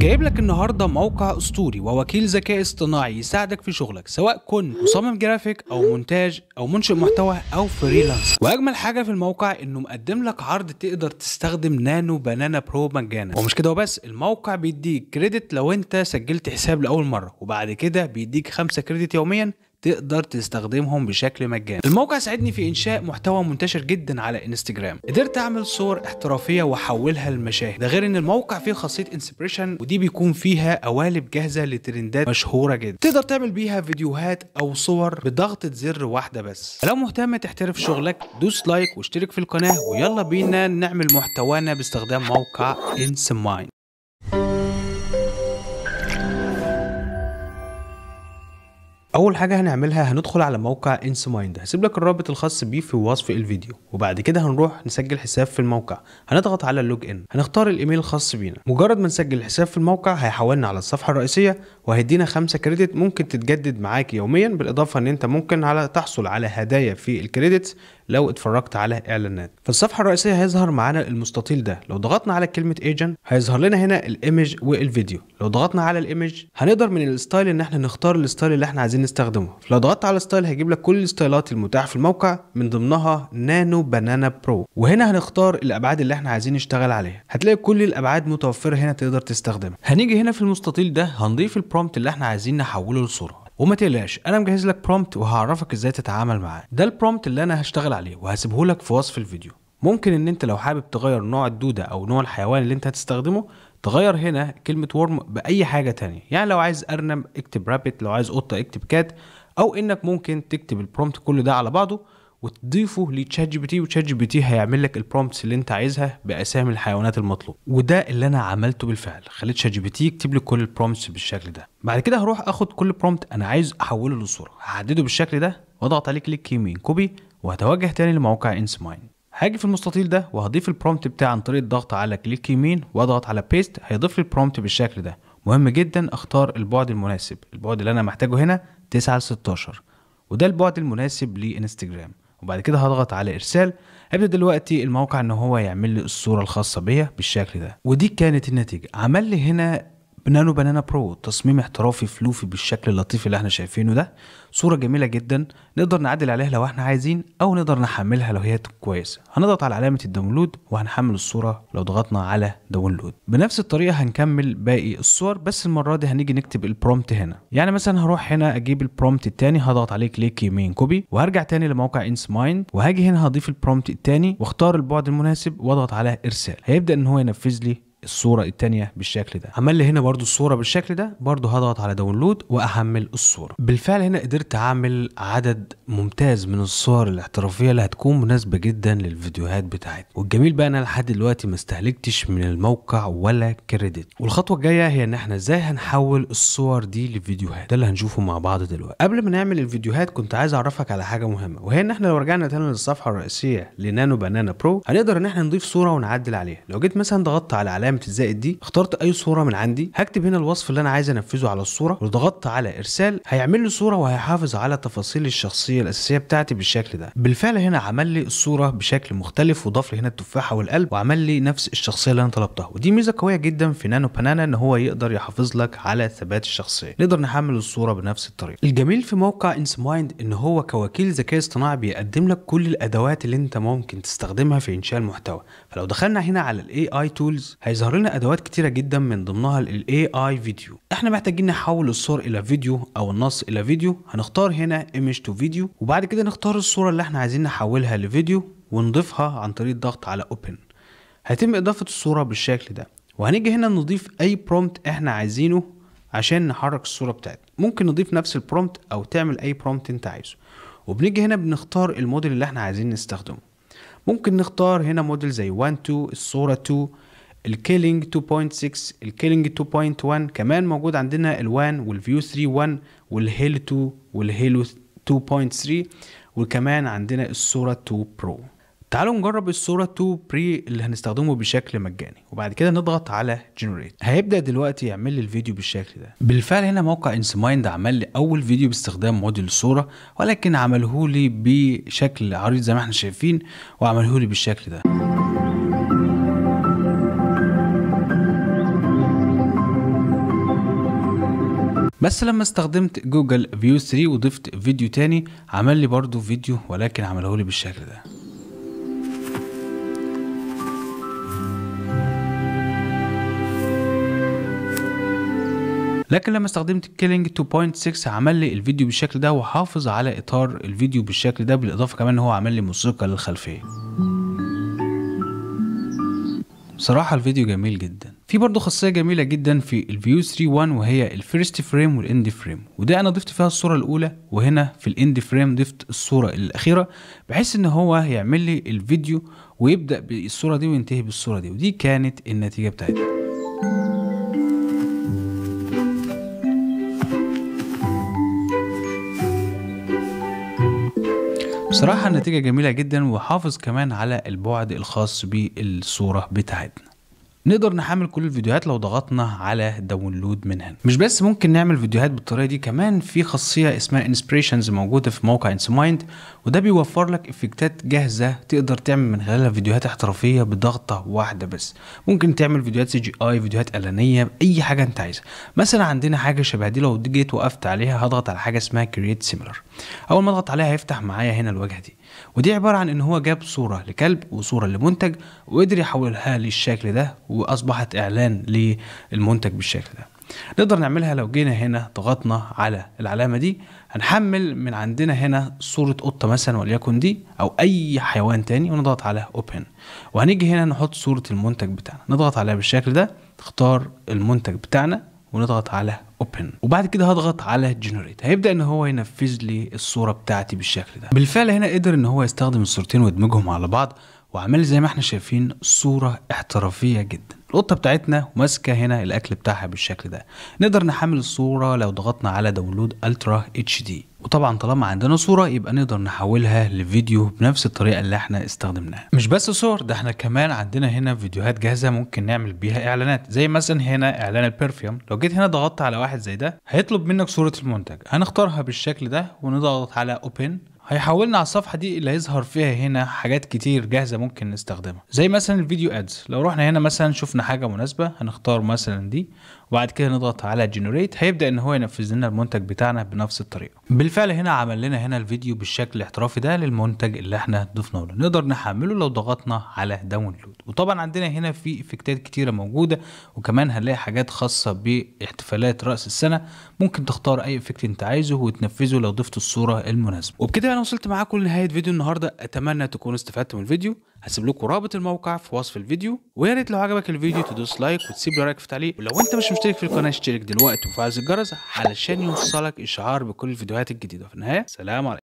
جايب لك النهارده موقع اسطوري ووكيل ذكاء اصطناعي يساعدك في شغلك سواء كنت مصمم جرافيك او مونتاج او منشئ محتوى او فريلانس واجمل حاجه في الموقع انه مقدم لك عرض تقدر تستخدم نانو بنانا برو مجانا ومش كده وبس الموقع بيديك كريدت لو انت سجلت حساب لاول مره وبعد كده بيديك خمسه كريدت يوميا تقدر تستخدمهم بشكل مجاني الموقع ساعدني في انشاء محتوى منتشر جدا على انستجرام قدرت اعمل صور احترافيه واحولها لمشاهد ده غير ان الموقع فيه خاصيه انسبريشن ودي بيكون فيها قوالب جاهزه لترندات مشهوره جدا تقدر تعمل بيها فيديوهات او صور بضغطه زر واحده بس لو مهتم تحترف شغلك دوس لايك واشترك في القناه ويلا بينا نعمل محتوانا باستخدام موقع انسماين اول حاجه هنعملها هندخل على موقع انس مايند هسيب لك الرابط الخاص بيه في وصف الفيديو وبعد كده هنروح نسجل حساب في الموقع هنضغط على اللوج ان هنختار الايميل الخاص بينا مجرد ما نسجل الحساب في الموقع هيحولنا على الصفحه الرئيسيه وهيدينا خمسة كريدت ممكن تتجدد معاك يوميا بالاضافه ان انت ممكن على تحصل على هدايا في الكريدت لو اتفرجت على اعلانات في الصفحه الرئيسيه هيظهر معانا المستطيل ده لو ضغطنا على كلمه ايجنت هيظهر لنا هنا الايمج والفيديو لو ضغطنا على الايمج هنقدر من الستايل ان احنا نختار الستايل اللي احنا عايزين نستخدمه تستخدمه لو ضغطت على ستايل هيجيب لك كل الستايلات المتاحه في الموقع من ضمنها نانو بانانا برو وهنا هنختار الابعاد اللي احنا عايزين نشتغل عليها هتلاقي كل الابعاد متوفره هنا تقدر تستخدمها هنيجي هنا في المستطيل ده هنضيف البرومبت اللي احنا عايزين نحوله لصوره وما تقلقش انا مجهز لك برومبت وهعرفك ازاي تتعامل معاه ده البرومبت اللي انا هشتغل عليه وهسيبه لك في وصف الفيديو ممكن ان انت لو حابب تغير نوع الدوده او نوع الحيوان اللي انت هتستخدمه تغير هنا كلمه ورم باي حاجه تانية يعني لو عايز ارنب اكتب رابت لو عايز قطه اكتب كات او انك ممكن تكتب البرومت كل ده على بعضه وتضيفه لتشات جي بي تي وتشات جي بي تي هيعمل لك البرومبتس اللي انت عايزها باسامي الحيوانات المطلوب وده اللي انا عملته بالفعل خليت شات جي بي تي يكتب لي كل البرومبتس بالشكل ده بعد كده هروح اخد كل برومبت انا عايز احوله لصوره هحدده بالشكل ده واضغط عليه كليك يمين كوبي وهتوجه تاني لموقع انس ماين هاجي في المستطيل ده وهضيف البرومبت بتاعي عن طريق الضغط على كليك يمين واضغط على بيست هيضيف لي البرومبت بالشكل ده مهم جدا اختار البعد المناسب البعد اللي انا محتاجه هنا 9 ل 16 وده البعد المناسب لانستجرام وبعد كده هضغط على ارسال هيبدا دلوقتي الموقع ان هو يعمل لي الصوره الخاصه بيا بالشكل ده ودي كانت النتيجه عمل لي هنا بنانو بنانا برو تصميم احترافي فلوفي بالشكل اللطيف اللي احنا شايفينه ده صورة جميلة جدا نقدر نعدل عليها لو احنا عايزين او نقدر نحملها لو هي كويسة هنضغط على علامة الداونلود وهنحمل الصورة لو ضغطنا على داونلود بنفس الطريقة هنكمل باقي الصور بس المرة دي هنيجي نكتب البرومت هنا يعني مثلا هروح هنا اجيب البرومت الثاني هضغط عليه كليك يمين كوبي وهرجع تاني لموقع انس مايند وهاجي هنا هضيف البرومت الثاني واختار البعد المناسب واضغط على ارسال هيبدأ ان هو ينفذ لي الصوره الثانيه بالشكل ده عمل لي هنا برضو الصوره بالشكل ده برضو هضغط على داونلود واحمل الصوره بالفعل هنا قدرت اعمل عدد ممتاز من الصور الاحترافيه اللي هتكون مناسبه جدا للفيديوهات بتاعتي والجميل بقى انا لحد دلوقتي ما استهلكتش من الموقع ولا كريدت والخطوه الجايه هي ان احنا ازاي هنحول الصور دي لفيديوهات ده اللي هنشوفه مع بعض دلوقتي قبل ما نعمل الفيديوهات كنت عايز اعرفك على حاجه مهمه وهي ان احنا لو رجعنا تاني للصفحه الرئيسيه لنانو بانانا برو هنقدر ان احنا نضيف صوره ونعدل عليها لو جيت مثلا ضغطت على علامه علامه الزائد دي اخترت اي صوره من عندي هكتب هنا الوصف اللي انا عايز انفذه على الصوره وضغطت على ارسال هيعمل لي صوره وهيحافظ على تفاصيل الشخصيه الاساسيه بتاعتي بالشكل ده بالفعل هنا عمل لي الصوره بشكل مختلف وضاف لي هنا التفاحه والقلب وعمل لي نفس الشخصيه اللي انا طلبتها ودي ميزه قويه جدا في نانو بانانا ان هو يقدر يحافظ لك على ثبات الشخصيه نقدر نحمل الصوره بنفس الطريقه الجميل في موقع انس مايند ان هو كوكيل ذكاء اصطناعي بيقدم لك كل الادوات اللي انت ممكن تستخدمها في انشاء المحتوى فلو دخلنا هنا على الاي اي تولز بيظهر لنا ادوات كتيره جدا من ضمنها الـ AI فيديو احنا محتاجين نحول الصور الى فيديو او النص الى فيديو هنختار هنا image to video وبعد كده نختار الصوره اللي احنا عايزين نحولها لفيديو ونضيفها عن طريق الضغط على open هيتم اضافه الصوره بالشكل ده وهنيجي هنا نضيف اي برومت احنا عايزينه عشان نحرك الصوره بتاعتنا ممكن نضيف نفس البرومت او تعمل اي برومت انت عايزه وبنيجي هنا بنختار الموديل اللي احنا عايزين نستخدمه ممكن نختار هنا موديل زي 1 2 الصوره 2 الكيلينج 2.6 الكيلينج 2.1 كمان موجود عندنا الوان والفيو 3.1 والهيل 2 والهيلو 2.3 وكمان عندنا الصورة 2 برو تعالوا نجرب الصورة 2 بري اللي هنستخدمه بشكل مجاني وبعد كده نضغط على جنريت هيبدأ دلوقتي يعمل لي الفيديو بالشكل ده بالفعل هنا موقع انسمايند عمل لي اول فيديو باستخدام موديل الصورة ولكن عمله لي بشكل عريض زي ما احنا شايفين وعمله لي بالشكل ده بس لما استخدمت جوجل فيو 3 وضفت فيديو تاني عمل لي برضو فيديو ولكن عمله لي بالشكل ده لكن لما استخدمت كيلينج 2.6 عمل لي الفيديو بالشكل ده وحافظ على اطار الفيديو بالشكل ده بالاضافه كمان ان هو عمل لي موسيقى للخلفيه بصراحه الفيديو جميل جدا في برضه خاصيه جميله جدا في الفيو 3 1 وهي الفيرست فريم والاند فريم وده انا ضفت فيها الصوره الاولى وهنا في الاند فريم ضفت الصوره الاخيره بحيث ان هو هيعمل لي الفيديو ويبدا بالصوره دي وينتهي بالصوره دي ودي كانت النتيجه بتاعتها بصراحة النتيجة جميلة جدا وحافظ كمان على البعد الخاص بالصورة بتاعتنا نقدر نحمل كل الفيديوهات لو ضغطنا على داونلود منها مش بس ممكن نعمل فيديوهات بالطريقه دي كمان في خاصيه اسمها انسبريشنز موجوده في موقع انس مايند وده بيوفر لك افكتات جاهزه تقدر تعمل من خلالها فيديوهات احترافيه بضغطه واحده بس ممكن تعمل فيديوهات سي جي اي فيديوهات اعلانيه اي حاجه انت عايزها مثلا عندنا حاجه شبه دي لو جيت وقفت عليها هضغط على حاجه اسمها كرييت سيميلر اول ما اضغط عليها هيفتح معايا هنا الواجهه دي ودي عباره عن ان هو جاب صوره لكلب وصوره لمنتج وقدر يحولها للشكل ده واصبحت اعلان للمنتج بالشكل ده نقدر نعملها لو جينا هنا ضغطنا على العلامه دي هنحمل من عندنا هنا صوره قطه مثلا وليكن دي او اي حيوان تاني ونضغط على اوبن وهنيجي هنا نحط صوره المنتج بتاعنا نضغط عليها بالشكل ده تختار المنتج بتاعنا ونضغط على اوبن وبعد كده هضغط على جنريت هيبدا ان هو ينفذ لي الصوره بتاعتي بالشكل ده بالفعل هنا قدر ان هو يستخدم الصورتين ويدمجهم على بعض وعمل زي ما احنا شايفين صورة احترافية جدا القطة بتاعتنا ماسكة هنا الأكل بتاعها بالشكل ده نقدر نحمل الصورة لو ضغطنا على داونلود الترا اتش دي وطبعا طالما عندنا صورة يبقى نقدر نحولها لفيديو بنفس الطريقة اللي احنا استخدمناها مش بس صور ده احنا كمان عندنا هنا فيديوهات جاهزة ممكن نعمل بيها اعلانات زي مثلا هنا اعلان البرفيوم لو جيت هنا ضغطت على واحد زي ده هيطلب منك صورة المنتج هنختارها بالشكل ده ونضغط على اوبن هيحولنا على الصفحه دي اللي هيظهر فيها هنا حاجات كتير جاهزه ممكن نستخدمها زي مثلا الفيديو ادز لو رحنا هنا مثلا شفنا حاجه مناسبه هنختار مثلا دي وبعد كده نضغط على جنريت هيبدا ان هو ينفذ لنا المنتج بتاعنا بنفس الطريقه بالفعل هنا عمل لنا هنا الفيديو بالشكل الاحترافي ده للمنتج اللي احنا ضفناه له نقدر نحمله لو ضغطنا على داونلود وطبعا عندنا هنا في افكتات كتيره موجوده وكمان هنلاقي حاجات خاصه باحتفالات راس السنه ممكن تختار اي افكت انت عايزه وتنفذه لو ضفت الصوره المناسبه وبكده انا وصلت معاكم لنهايه فيديو النهارده اتمنى تكونوا استفدتوا من الفيديو هسيب لكم رابط الموقع في وصف الفيديو ويا ريت لو عجبك الفيديو تدوس لايك وتسيب لي رايك في تعليق ولو انت مش مشترك في القناه اشترك دلوقتي وفعل الجرس علشان يوصلك اشعار بكل الفيديوهات الجديده في النهايه سلام عليكم